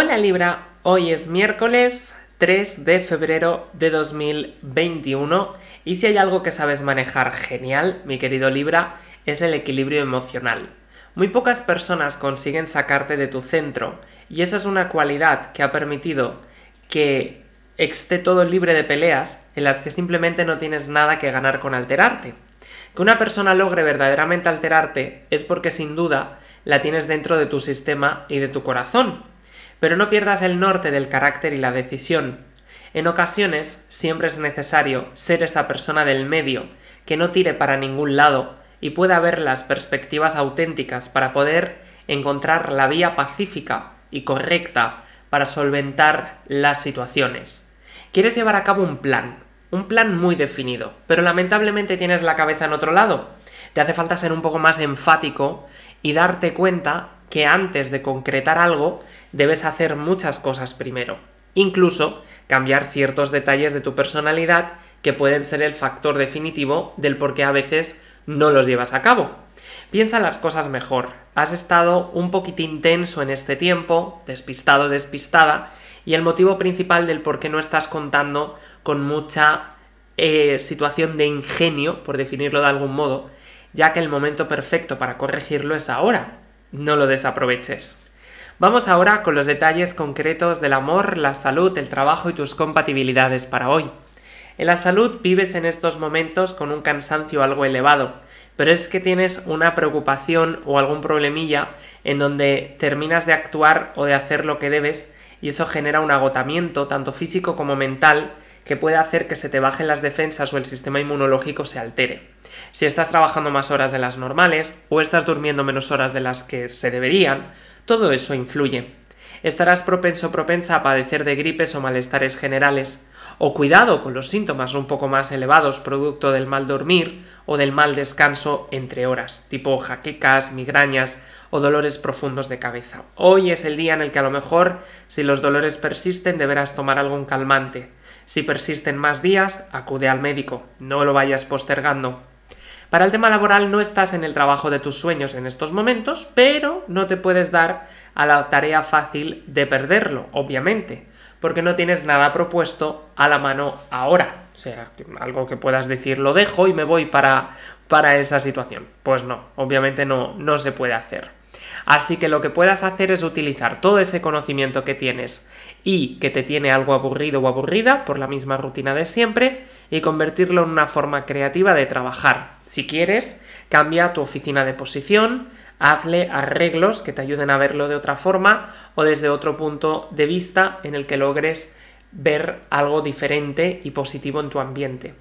Hola Libra, hoy es miércoles 3 de febrero de 2021 y si hay algo que sabes manejar genial, mi querido Libra, es el equilibrio emocional. Muy pocas personas consiguen sacarte de tu centro y esa es una cualidad que ha permitido que esté todo libre de peleas en las que simplemente no tienes nada que ganar con alterarte. Que una persona logre verdaderamente alterarte es porque sin duda la tienes dentro de tu sistema y de tu corazón pero no pierdas el norte del carácter y la decisión. En ocasiones siempre es necesario ser esa persona del medio, que no tire para ningún lado y pueda ver las perspectivas auténticas para poder encontrar la vía pacífica y correcta para solventar las situaciones. Quieres llevar a cabo un plan, un plan muy definido, pero lamentablemente tienes la cabeza en otro lado. Te hace falta ser un poco más enfático y darte cuenta que antes de concretar algo debes hacer muchas cosas primero, incluso cambiar ciertos detalles de tu personalidad que pueden ser el factor definitivo del por qué a veces no los llevas a cabo. Piensa las cosas mejor. Has estado un poquito intenso en este tiempo, despistado, despistada, y el motivo principal del por qué no estás contando con mucha eh, situación de ingenio, por definirlo de algún modo, ya que el momento perfecto para corregirlo es ahora, no lo desaproveches. Vamos ahora con los detalles concretos del amor, la salud, el trabajo y tus compatibilidades para hoy. En la salud vives en estos momentos con un cansancio algo elevado, pero es que tienes una preocupación o algún problemilla en donde terminas de actuar o de hacer lo que debes y eso genera un agotamiento tanto físico como mental que puede hacer que se te bajen las defensas o el sistema inmunológico se altere. Si estás trabajando más horas de las normales o estás durmiendo menos horas de las que se deberían, todo eso influye. Estarás propenso propensa a padecer de gripes o malestares generales, o cuidado con los síntomas un poco más elevados producto del mal dormir o del mal descanso entre horas, tipo jaquecas, migrañas o dolores profundos de cabeza. Hoy es el día en el que a lo mejor, si los dolores persisten, deberás tomar algún calmante, si persisten más días, acude al médico, no lo vayas postergando. Para el tema laboral no estás en el trabajo de tus sueños en estos momentos, pero no te puedes dar a la tarea fácil de perderlo, obviamente, porque no tienes nada propuesto a la mano ahora. O sea, algo que puedas decir, lo dejo y me voy para, para esa situación. Pues no, obviamente no, no se puede hacer. Así que lo que puedas hacer es utilizar todo ese conocimiento que tienes y que te tiene algo aburrido o aburrida por la misma rutina de siempre y convertirlo en una forma creativa de trabajar. Si quieres, cambia tu oficina de posición, hazle arreglos que te ayuden a verlo de otra forma o desde otro punto de vista en el que logres ver algo diferente y positivo en tu ambiente.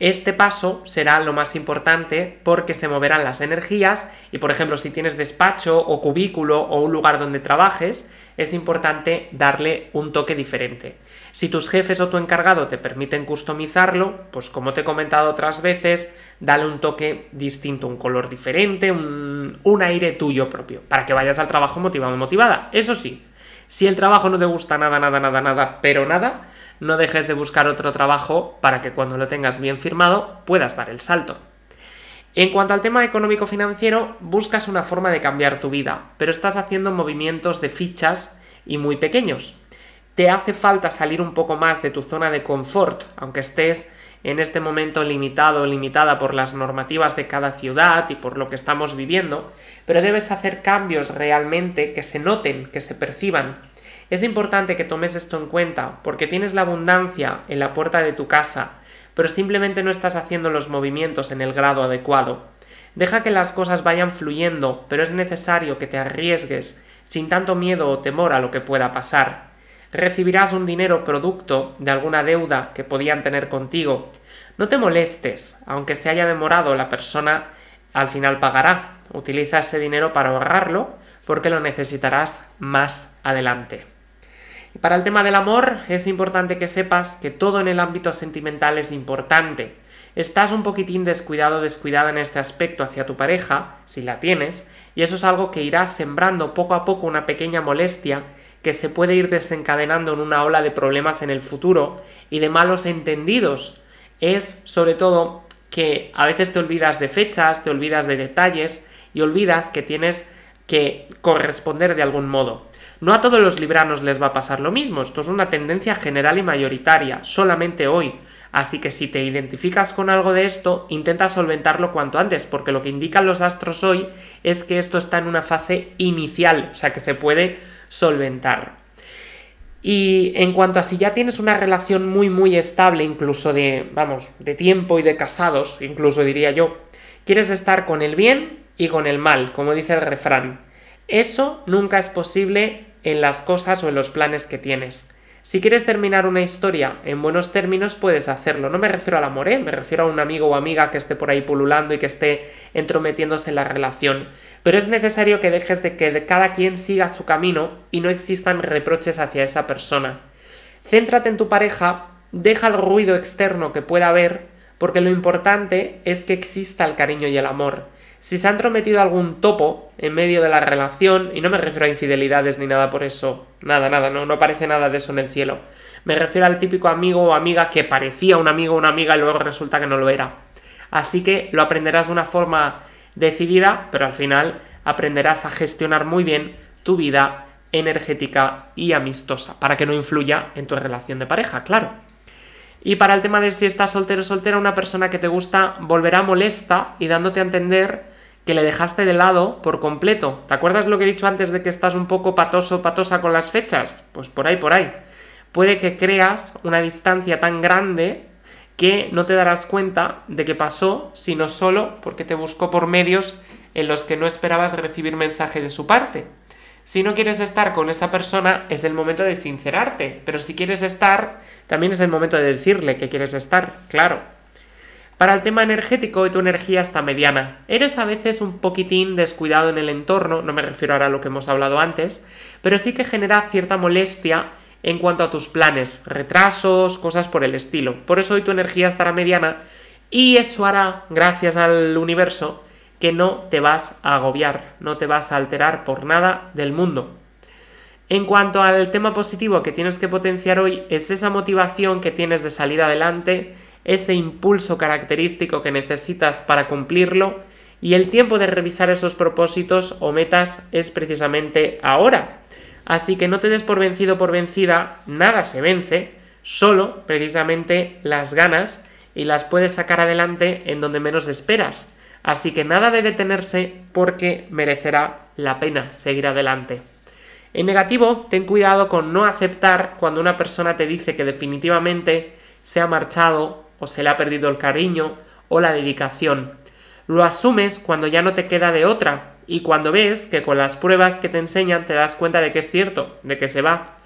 Este paso será lo más importante porque se moverán las energías y, por ejemplo, si tienes despacho o cubículo o un lugar donde trabajes, es importante darle un toque diferente. Si tus jefes o tu encargado te permiten customizarlo, pues como te he comentado otras veces, dale un toque distinto, un color diferente, un, aire tuyo propio, para que vayas al trabajo motivado y motivada. Eso sí, si el trabajo no te gusta nada, nada, nada, nada, pero nada, no dejes de buscar otro trabajo para que cuando lo tengas bien firmado puedas dar el salto. En cuanto al tema económico-financiero, buscas una forma de cambiar tu vida, pero estás haciendo movimientos de fichas y muy pequeños te hace falta salir un poco más de tu zona de confort, aunque estés en este momento limitado o limitada por las normativas de cada ciudad y por lo que estamos viviendo, pero debes hacer cambios realmente que se noten, que se perciban. Es importante que tomes esto en cuenta porque tienes la abundancia en la puerta de tu casa, pero simplemente no estás haciendo los movimientos en el grado adecuado. Deja que las cosas vayan fluyendo, pero es necesario que te arriesgues sin tanto miedo o temor a lo que pueda pasar recibirás un dinero producto de alguna deuda que podían tener contigo. No te molestes, aunque se haya demorado la persona al final pagará. Utiliza ese dinero para ahorrarlo porque lo necesitarás más adelante. para el tema del amor es importante que sepas que todo en el ámbito sentimental es importante. Estás un poquitín descuidado descuidada en este aspecto hacia tu pareja, si la tienes, y eso es algo que irá sembrando poco a poco una pequeña molestia que se puede ir desencadenando en una ola de problemas en el futuro y de malos entendidos es sobre todo que a veces te olvidas de fechas, te olvidas de detalles y olvidas que tienes que corresponder de algún modo. No a todos los libranos les va a pasar lo mismo, esto es una tendencia general y mayoritaria, solamente hoy. Así que si te identificas con algo de esto, intenta solventarlo cuanto antes, porque lo que indican los astros hoy es que esto está en una fase inicial, o sea que se puede solventar. Y en cuanto a si ya tienes una relación muy muy estable, incluso de, vamos, de tiempo y de casados, incluso diría yo, quieres estar con el bien y con el mal, como dice el refrán. Eso nunca es posible en las cosas o en los planes que tienes. Si quieres terminar una historia en buenos términos, puedes hacerlo. No me refiero al amor, ¿eh? me refiero a un amigo o amiga que esté por ahí pululando y que esté entrometiéndose en la relación. Pero es necesario que dejes de que cada quien siga su camino y no existan reproches hacia esa persona. Céntrate en tu pareja, deja el ruido externo que pueda haber, porque lo importante es que exista el cariño y el amor. Si se ha entrometido algún topo en medio de la relación, y no me refiero a infidelidades ni nada por eso, nada, nada, no, no parece nada de eso en el cielo. Me refiero al típico amigo o amiga que parecía un amigo o una amiga y luego resulta que no lo era. Así que lo aprenderás de una forma decidida, pero al final aprenderás a gestionar muy bien tu vida energética y amistosa, para que no influya en tu relación de pareja, claro. Y para el tema de si estás soltero o soltera, una persona que te gusta volverá molesta y dándote a entender que le dejaste de lado por completo. ¿Te acuerdas lo que he dicho antes de que estás un poco patoso, patosa con las fechas? Pues por ahí, por ahí. Puede que creas una distancia tan grande que no te darás cuenta de que pasó, sino solo porque te buscó por medios en los que no esperabas recibir mensaje de su parte. Si no quieres estar con esa persona, es el momento de sincerarte, pero si quieres estar, también es el momento de decirle que quieres estar, claro. Para el tema energético, tu energía está mediana. Eres a veces un poquitín descuidado en el entorno, no me refiero ahora a lo que hemos hablado antes, pero sí que genera cierta molestia en cuanto a tus planes, retrasos, cosas por el estilo. Por eso hoy tu energía estará mediana y eso hará, gracias al universo, que no te vas a agobiar, no te vas a alterar por nada del mundo. En cuanto al tema positivo que tienes que potenciar hoy, es esa motivación que tienes de salir adelante, ese impulso característico que necesitas para cumplirlo y el tiempo de revisar esos propósitos o metas es precisamente ahora. Así que no te des por vencido por vencida, nada se vence, solo precisamente las ganas y las puedes sacar adelante en donde menos esperas. Así que nada de detenerse porque merecerá la pena seguir adelante. En negativo, ten cuidado con no aceptar cuando una persona te dice que definitivamente se ha marchado se le ha perdido el cariño o la dedicación. Lo asumes cuando ya no te queda de otra y cuando ves que con las pruebas que te enseñan te das cuenta de que es cierto, de que se va.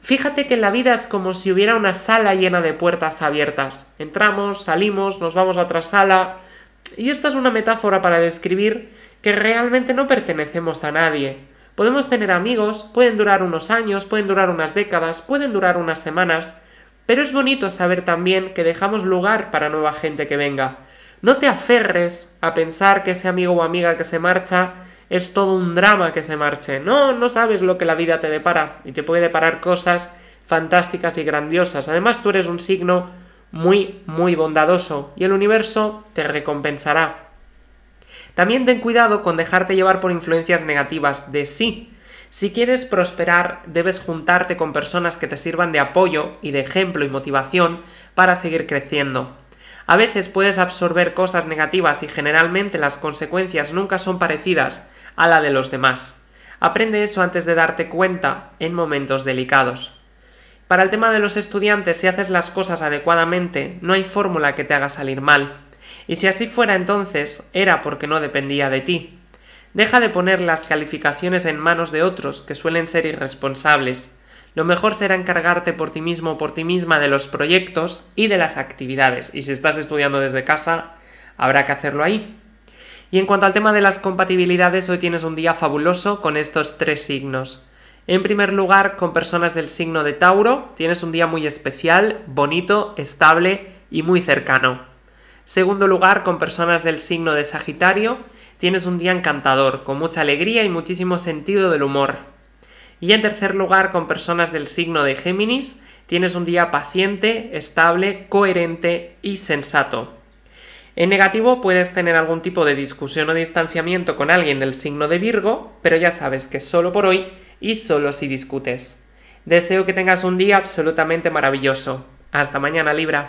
Fíjate que la vida es como si hubiera una sala llena de puertas abiertas. Entramos, salimos, nos vamos a otra sala. Y esta es una metáfora para describir que realmente no pertenecemos a nadie. Podemos tener amigos, pueden durar unos años, pueden durar unas décadas, pueden durar unas semanas, pero es bonito saber también que dejamos lugar para nueva gente que venga. No te aferres a pensar que ese amigo o amiga que se marcha es todo un drama que se marche. No, no sabes lo que la vida te depara y te puede deparar cosas fantásticas y grandiosas. Además, tú eres un signo muy, muy bondadoso y el universo te recompensará. También ten cuidado con dejarte llevar por influencias negativas de sí. Si quieres prosperar, debes juntarte con personas que te sirvan de apoyo y de ejemplo y motivación para seguir creciendo. A veces puedes absorber cosas negativas y generalmente las consecuencias nunca son parecidas a la de los demás. Aprende eso antes de darte cuenta en momentos delicados. Para el tema de los estudiantes, si haces las cosas adecuadamente, no hay fórmula que te haga salir mal. Y si así fuera entonces, era porque no dependía de ti. Deja de poner las calificaciones en manos de otros, que suelen ser irresponsables. Lo mejor será encargarte por ti mismo o por ti misma de los proyectos y de las actividades. Y si estás estudiando desde casa, habrá que hacerlo ahí. Y en cuanto al tema de las compatibilidades, hoy tienes un día fabuloso con estos tres signos. En primer lugar, con personas del signo de Tauro, tienes un día muy especial, bonito, estable y muy cercano. Segundo lugar, con personas del signo de Sagitario, Tienes un día encantador, con mucha alegría y muchísimo sentido del humor. Y en tercer lugar, con personas del signo de Géminis, tienes un día paciente, estable, coherente y sensato. En negativo puedes tener algún tipo de discusión o distanciamiento con alguien del signo de Virgo, pero ya sabes que solo por hoy y solo si discutes. Deseo que tengas un día absolutamente maravilloso. Hasta mañana Libra.